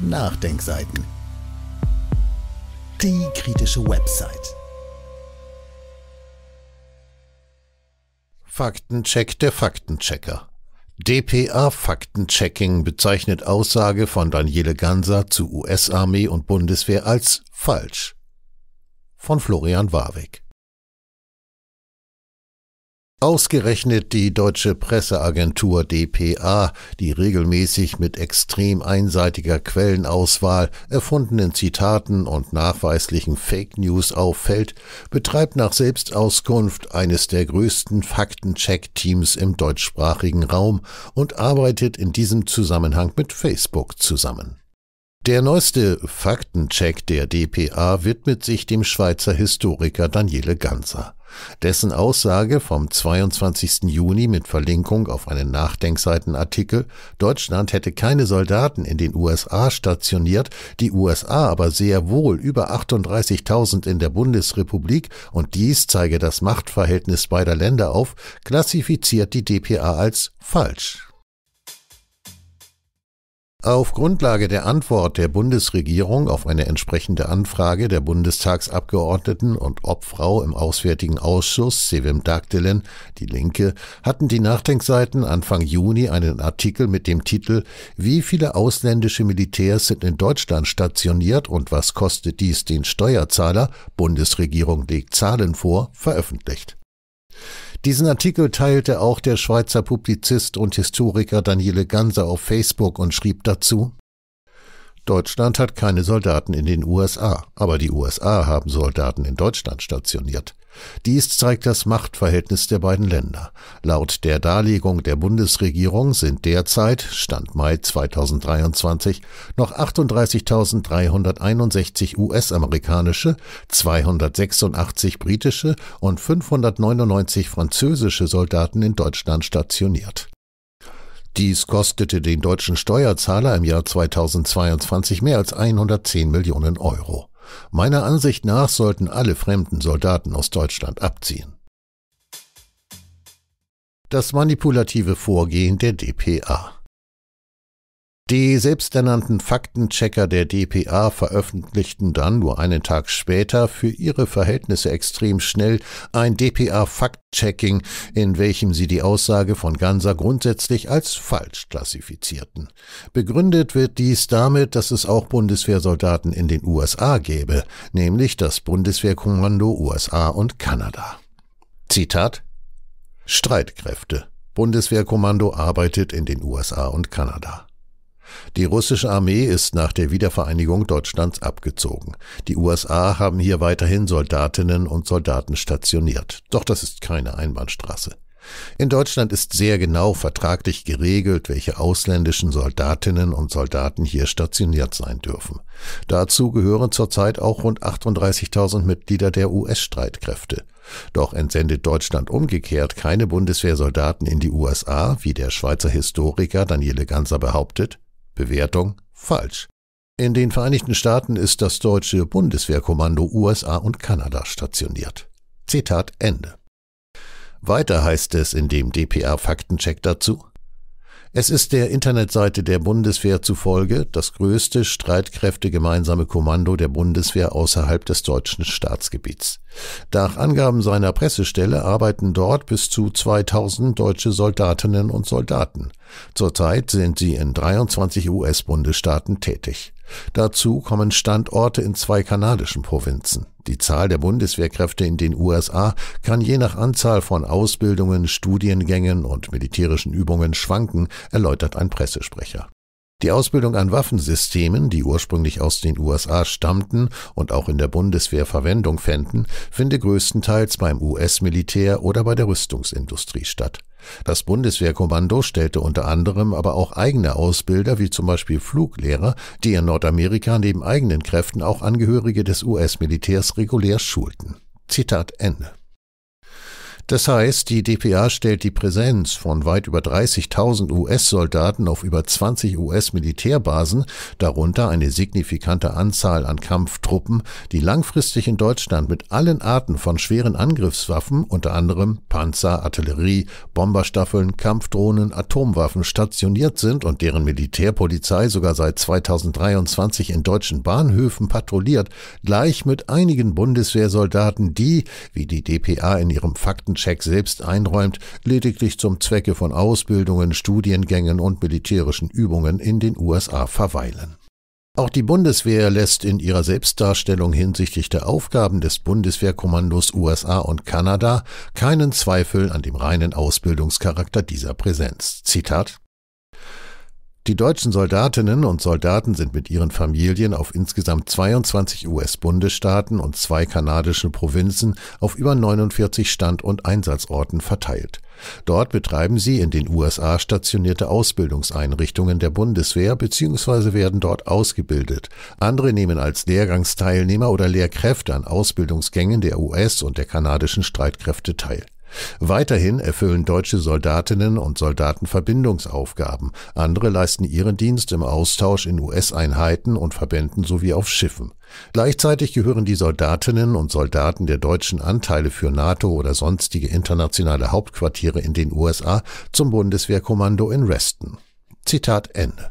Nachdenkseiten. Die kritische Website. Faktencheck der Faktenchecker. DPA Faktenchecking bezeichnet Aussage von Daniele Ganser zu US-Armee und Bundeswehr als falsch. Von Florian Warwick. Ausgerechnet die deutsche Presseagentur dpa, die regelmäßig mit extrem einseitiger Quellenauswahl, erfundenen Zitaten und nachweislichen Fake News auffällt, betreibt nach Selbstauskunft eines der größten Faktencheck-Teams im deutschsprachigen Raum und arbeitet in diesem Zusammenhang mit Facebook zusammen. Der neueste Faktencheck der dpa widmet sich dem Schweizer Historiker Daniele Ganser. Dessen Aussage vom 22. Juni mit Verlinkung auf einen Nachdenkseitenartikel, Deutschland hätte keine Soldaten in den USA stationiert, die USA aber sehr wohl über 38.000 in der Bundesrepublik und dies zeige das Machtverhältnis beider Länder auf, klassifiziert die DPA als falsch. Auf Grundlage der Antwort der Bundesregierung auf eine entsprechende Anfrage der Bundestagsabgeordneten und Obfrau im Auswärtigen Ausschuss Sevim Dagdelen, die Linke, hatten die Nachdenkseiten Anfang Juni einen Artikel mit dem Titel Wie viele ausländische Militärs sind in Deutschland stationiert und was kostet dies den Steuerzahler? Bundesregierung legt Zahlen vor, veröffentlicht. Diesen Artikel teilte auch der Schweizer Publizist und Historiker Daniele Ganser auf Facebook und schrieb dazu Deutschland hat keine Soldaten in den USA, aber die USA haben Soldaten in Deutschland stationiert. Dies zeigt das Machtverhältnis der beiden Länder. Laut der Darlegung der Bundesregierung sind derzeit, Stand Mai 2023, noch 38.361 US-amerikanische, 286 britische und 599 französische Soldaten in Deutschland stationiert. Dies kostete den deutschen Steuerzahler im Jahr 2022 mehr als 110 Millionen Euro. Meiner Ansicht nach sollten alle fremden Soldaten aus Deutschland abziehen. Das manipulative Vorgehen der DPA. Die selbsternannten Faktenchecker der DPA veröffentlichten dann nur einen Tag später für ihre Verhältnisse extrem schnell ein DPA-Fact-Checking, in welchem sie die Aussage von Ganser grundsätzlich als falsch klassifizierten. Begründet wird dies damit, dass es auch Bundeswehrsoldaten in den USA gäbe, nämlich das Bundeswehrkommando USA und Kanada. Zitat Streitkräfte. Bundeswehrkommando arbeitet in den USA und Kanada. Die russische Armee ist nach der Wiedervereinigung Deutschlands abgezogen. Die USA haben hier weiterhin Soldatinnen und Soldaten stationiert. Doch das ist keine Einbahnstraße. In Deutschland ist sehr genau vertraglich geregelt, welche ausländischen Soldatinnen und Soldaten hier stationiert sein dürfen. Dazu gehören zurzeit auch rund 38.000 Mitglieder der US-Streitkräfte. Doch entsendet Deutschland umgekehrt keine Bundeswehrsoldaten in die USA, wie der Schweizer Historiker Daniele Ganser behauptet, Bewertung falsch. In den Vereinigten Staaten ist das deutsche Bundeswehrkommando USA und Kanada stationiert. Zitat Ende. Weiter heißt es in dem DPA Faktencheck dazu es ist der Internetseite der Bundeswehr zufolge das größte streitkräftegemeinsame Kommando der Bundeswehr außerhalb des deutschen Staatsgebiets. Nach Angaben seiner Pressestelle arbeiten dort bis zu 2000 deutsche Soldatinnen und Soldaten. Zurzeit sind sie in 23 US-Bundesstaaten tätig. Dazu kommen Standorte in zwei kanadischen Provinzen. Die Zahl der Bundeswehrkräfte in den USA kann je nach Anzahl von Ausbildungen, Studiengängen und militärischen Übungen schwanken, erläutert ein Pressesprecher. Die Ausbildung an Waffensystemen, die ursprünglich aus den USA stammten und auch in der Bundeswehr Verwendung fänden, finde größtenteils beim US-Militär oder bei der Rüstungsindustrie statt. Das Bundeswehrkommando stellte unter anderem aber auch eigene Ausbilder, wie zum Beispiel Fluglehrer, die in Nordamerika neben eigenen Kräften auch Angehörige des US-Militärs regulär schulten. Zitat Ende. Das heißt, die DPA stellt die Präsenz von weit über 30.000 US-Soldaten auf über 20 US-Militärbasen, darunter eine signifikante Anzahl an Kampftruppen, die langfristig in Deutschland mit allen Arten von schweren Angriffswaffen, unter anderem Panzer, Artillerie, Bomberstaffeln, Kampfdrohnen, Atomwaffen stationiert sind und deren Militärpolizei sogar seit 2023 in deutschen Bahnhöfen patrouilliert, gleich mit einigen Bundeswehrsoldaten, die, wie die DPA in ihrem Fakten Datencheck selbst einräumt, lediglich zum Zwecke von Ausbildungen, Studiengängen und militärischen Übungen in den USA verweilen. Auch die Bundeswehr lässt in ihrer Selbstdarstellung hinsichtlich der Aufgaben des Bundeswehrkommandos USA und Kanada keinen Zweifel an dem reinen Ausbildungscharakter dieser Präsenz. Zitat die deutschen Soldatinnen und Soldaten sind mit ihren Familien auf insgesamt 22 US-Bundesstaaten und zwei kanadischen Provinzen auf über 49 Stand- und Einsatzorten verteilt. Dort betreiben sie in den USA stationierte Ausbildungseinrichtungen der Bundeswehr bzw. werden dort ausgebildet. Andere nehmen als Lehrgangsteilnehmer oder Lehrkräfte an Ausbildungsgängen der US- und der kanadischen Streitkräfte teil. Weiterhin erfüllen deutsche Soldatinnen und Soldaten Verbindungsaufgaben. Andere leisten ihren Dienst im Austausch in US-Einheiten und Verbänden sowie auf Schiffen. Gleichzeitig gehören die Soldatinnen und Soldaten der deutschen Anteile für NATO oder sonstige internationale Hauptquartiere in den USA zum Bundeswehrkommando in Reston. Zitat Ende.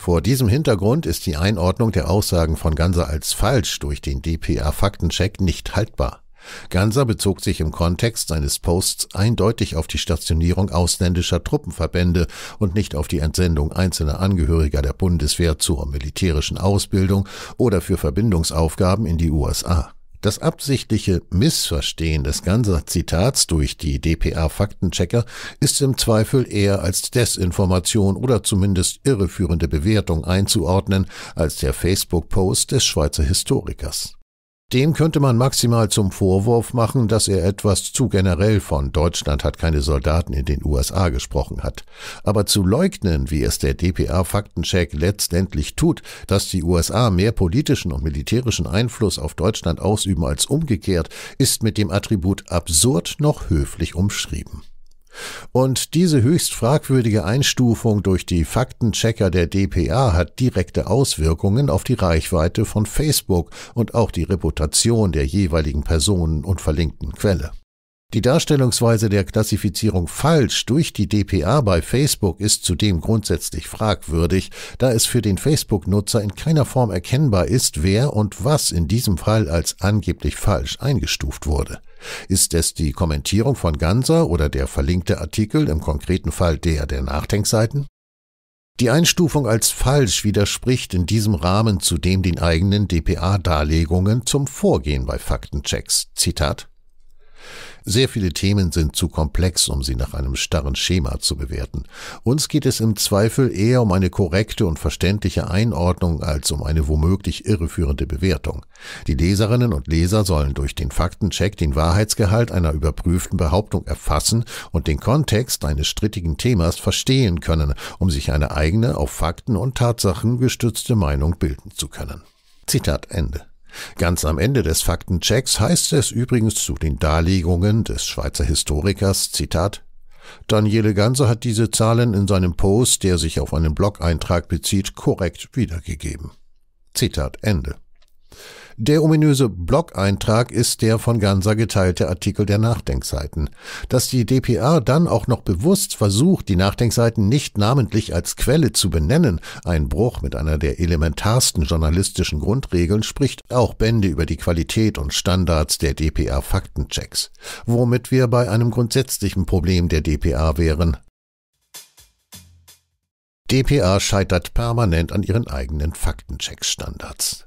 Vor diesem Hintergrund ist die Einordnung der Aussagen von Ganser als falsch durch den DPA-Faktencheck nicht haltbar. Ganser bezog sich im Kontext seines Posts eindeutig auf die Stationierung ausländischer Truppenverbände und nicht auf die Entsendung einzelner Angehöriger der Bundeswehr zur militärischen Ausbildung oder für Verbindungsaufgaben in die USA. Das absichtliche Missverstehen des Ganser Zitats durch die DPA-Faktenchecker ist im Zweifel eher als Desinformation oder zumindest irreführende Bewertung einzuordnen als der Facebook-Post des Schweizer Historikers. Dem könnte man maximal zum Vorwurf machen, dass er etwas zu generell von Deutschland hat keine Soldaten in den USA gesprochen hat. Aber zu leugnen, wie es der DPA-Faktencheck letztendlich tut, dass die USA mehr politischen und militärischen Einfluss auf Deutschland ausüben als umgekehrt, ist mit dem Attribut absurd noch höflich umschrieben. Und diese höchst fragwürdige Einstufung durch die Faktenchecker der DPA hat direkte Auswirkungen auf die Reichweite von Facebook und auch die Reputation der jeweiligen Personen und verlinkten Quelle. Die Darstellungsweise der Klassifizierung falsch durch die DPA bei Facebook ist zudem grundsätzlich fragwürdig, da es für den Facebook-Nutzer in keiner Form erkennbar ist, wer und was in diesem Fall als angeblich falsch eingestuft wurde. Ist es die Kommentierung von Ganser oder der verlinkte Artikel, im konkreten Fall der der Nachdenkseiten? Die Einstufung als falsch widerspricht in diesem Rahmen zudem den eigenen DPA-Darlegungen zum Vorgehen bei Faktenchecks. Zitat sehr viele Themen sind zu komplex, um sie nach einem starren Schema zu bewerten. Uns geht es im Zweifel eher um eine korrekte und verständliche Einordnung als um eine womöglich irreführende Bewertung. Die Leserinnen und Leser sollen durch den Faktencheck den Wahrheitsgehalt einer überprüften Behauptung erfassen und den Kontext eines strittigen Themas verstehen können, um sich eine eigene, auf Fakten und Tatsachen gestützte Meinung bilden zu können. Zitat Ende. Ganz am Ende des Faktenchecks heißt es übrigens zu den Darlegungen des Schweizer Historikers, Zitat, Daniele Ganser hat diese Zahlen in seinem Post, der sich auf einen Blog-Eintrag bezieht, korrekt wiedergegeben. Zitat Ende. Der ominöse Blog-Eintrag ist der von Ganser geteilte Artikel der Nachdenkseiten. Dass die DPA dann auch noch bewusst versucht, die Nachdenkseiten nicht namentlich als Quelle zu benennen, ein Bruch mit einer der elementarsten journalistischen Grundregeln, spricht auch Bände über die Qualität und Standards der DPA-Faktenchecks. Womit wir bei einem grundsätzlichen Problem der DPA wären, DPA scheitert permanent an ihren eigenen Faktencheck-Standards.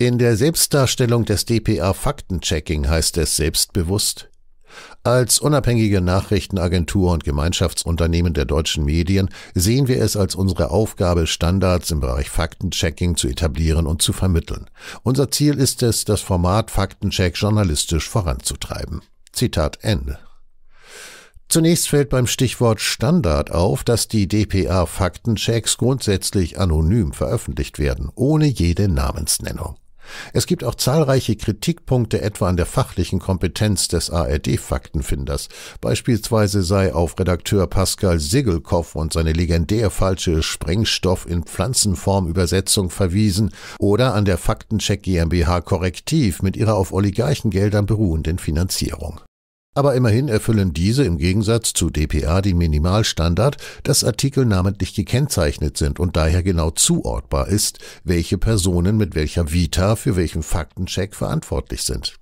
In der Selbstdarstellung des DPA Faktenchecking heißt es selbstbewusst, als unabhängige Nachrichtenagentur und Gemeinschaftsunternehmen der deutschen Medien sehen wir es als unsere Aufgabe, Standards im Bereich Faktenchecking zu etablieren und zu vermitteln. Unser Ziel ist es, das Format Faktencheck journalistisch voranzutreiben. Zitat Ende. Zunächst fällt beim Stichwort Standard auf, dass die DPA Faktenchecks grundsätzlich anonym veröffentlicht werden, ohne jede Namensnennung. Es gibt auch zahlreiche Kritikpunkte etwa an der fachlichen Kompetenz des ARD-Faktenfinders. Beispielsweise sei auf Redakteur Pascal Sigelkow und seine legendär falsche Sprengstoff in Pflanzenform Übersetzung verwiesen oder an der Faktencheck GmbH Korrektiv mit ihrer auf Oligarchengeldern beruhenden Finanzierung. Aber immerhin erfüllen diese im Gegensatz zu DPA den Minimalstandard, dass Artikel namentlich gekennzeichnet sind und daher genau zuordbar ist, welche Personen mit welcher Vita für welchen Faktencheck verantwortlich sind.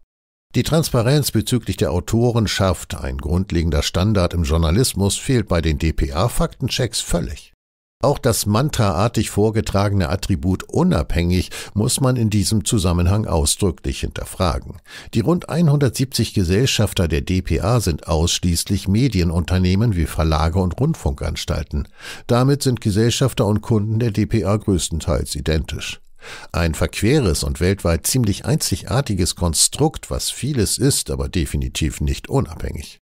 Die Transparenz bezüglich der Autorenschaft, ein grundlegender Standard im Journalismus, fehlt bei den DPA-Faktenchecks völlig. Auch das mantraartig vorgetragene Attribut unabhängig muss man in diesem Zusammenhang ausdrücklich hinterfragen. Die rund 170 Gesellschafter der DPA sind ausschließlich Medienunternehmen wie Verlage und Rundfunkanstalten. Damit sind Gesellschafter und Kunden der DPA größtenteils identisch. Ein verqueres und weltweit ziemlich einzigartiges Konstrukt, was vieles ist, aber definitiv nicht unabhängig.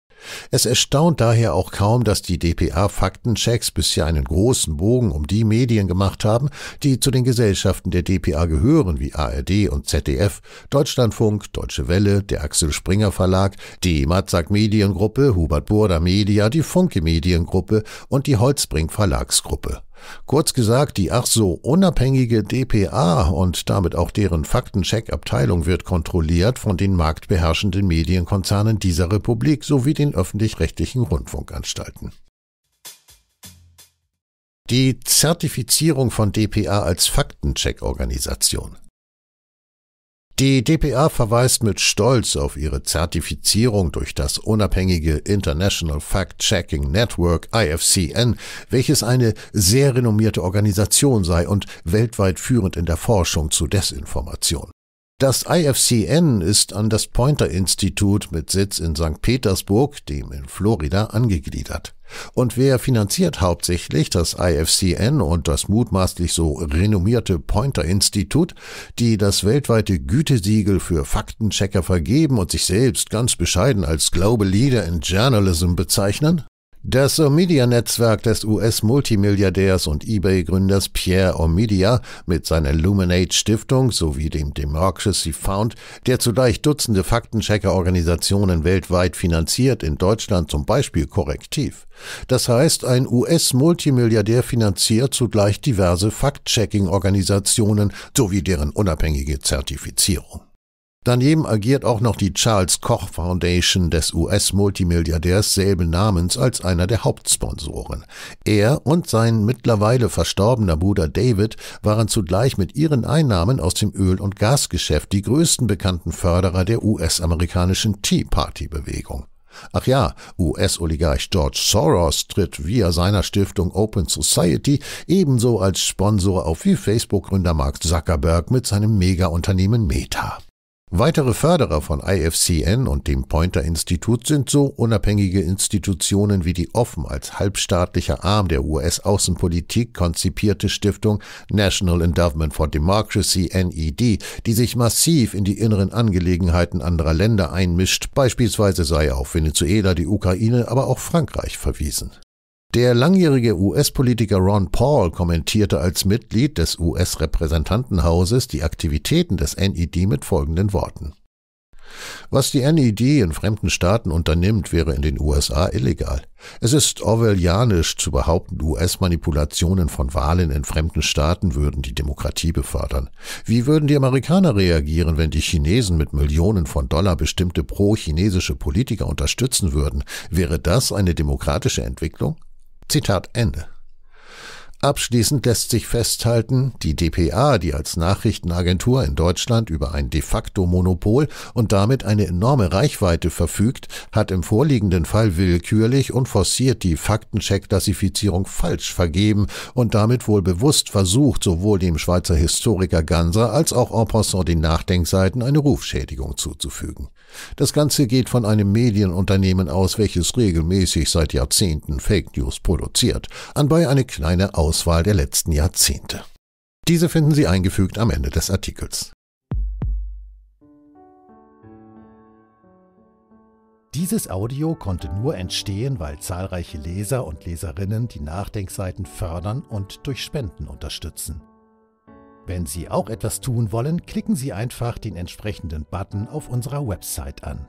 Es erstaunt daher auch kaum, dass die DPA-Faktenchecks bisher einen großen Bogen um die Medien gemacht haben, die zu den Gesellschaften der DPA gehören, wie ARD und ZDF, Deutschlandfunk, Deutsche Welle, der Axel Springer Verlag, die Matzak Mediengruppe, Hubert Burda Media, die Funke Mediengruppe und die Holzbrink Verlagsgruppe. Kurz gesagt, die ach so unabhängige DPA und damit auch deren Faktencheck-Abteilung wird kontrolliert von den marktbeherrschenden Medienkonzernen dieser Republik sowie den öffentlich-rechtlichen Rundfunkanstalten. Die Zertifizierung von DPA als Faktencheck-Organisation die DPA verweist mit Stolz auf ihre Zertifizierung durch das unabhängige International Fact-Checking Network IFCN, welches eine sehr renommierte Organisation sei und weltweit führend in der Forschung zu Desinformation. Das IFCN ist an das Pointer Institut mit Sitz in St. Petersburg, dem in Florida, angegliedert. Und wer finanziert hauptsächlich das IFCN und das mutmaßlich so renommierte Pointer Institut, die das weltweite Gütesiegel für Faktenchecker vergeben und sich selbst ganz bescheiden als Global Leader in Journalism bezeichnen? Das Omidia-Netzwerk des US-Multimilliardärs und eBay-Gründers Pierre Omidia mit seiner Luminate-Stiftung sowie dem Democracy Fund, der zugleich Dutzende Faktenchecker-Organisationen weltweit finanziert, in Deutschland zum Beispiel korrektiv. Das heißt, ein US-Multimilliardär finanziert zugleich diverse Fact-Checking-Organisationen sowie deren unabhängige Zertifizierung. Daneben agiert auch noch die Charles Koch Foundation des US-Multimilliardärs selben Namens als einer der Hauptsponsoren. Er und sein mittlerweile verstorbener Bruder David waren zugleich mit ihren Einnahmen aus dem Öl- und Gasgeschäft die größten bekannten Förderer der US-amerikanischen Tea Party-Bewegung. Ach ja, US-Oligarch George Soros tritt via seiner Stiftung Open Society ebenso als Sponsor auf wie Facebook-Gründer Mark Zuckerberg mit seinem Mega-Unternehmen Meta. Weitere Förderer von IFCN und dem Poynter Institut sind so unabhängige Institutionen wie die offen als halbstaatlicher Arm der US-Außenpolitik konzipierte Stiftung National Endowment for Democracy NED, die sich massiv in die inneren Angelegenheiten anderer Länder einmischt, beispielsweise sei auf Venezuela, die Ukraine, aber auch Frankreich verwiesen der langjährige US-Politiker Ron Paul kommentierte als Mitglied des US-Repräsentantenhauses die Aktivitäten des NED mit folgenden Worten. Was die NED in fremden Staaten unternimmt, wäre in den USA illegal. Es ist orwellianisch zu behaupten, US-Manipulationen von Wahlen in fremden Staaten würden die Demokratie befördern. Wie würden die Amerikaner reagieren, wenn die Chinesen mit Millionen von Dollar bestimmte pro-chinesische Politiker unterstützen würden? Wäre das eine demokratische Entwicklung? Zitat Ende. Abschließend lässt sich festhalten, die DPA, die als Nachrichtenagentur in Deutschland über ein de facto Monopol und damit eine enorme Reichweite verfügt, hat im vorliegenden Fall willkürlich und forciert die Faktencheck-Klassifizierung falsch vergeben und damit wohl bewusst versucht, sowohl dem Schweizer Historiker Ganser als auch en passant den Nachdenkseiten eine Rufschädigung zuzufügen. Das Ganze geht von einem Medienunternehmen aus, welches regelmäßig seit Jahrzehnten Fake News produziert, anbei eine kleine Aus Auswahl der letzten Jahrzehnte. Diese finden Sie eingefügt am Ende des Artikels. Dieses Audio konnte nur entstehen, weil zahlreiche Leser und Leserinnen die Nachdenkseiten fördern und durch Spenden unterstützen. Wenn Sie auch etwas tun wollen, klicken Sie einfach den entsprechenden Button auf unserer Website an.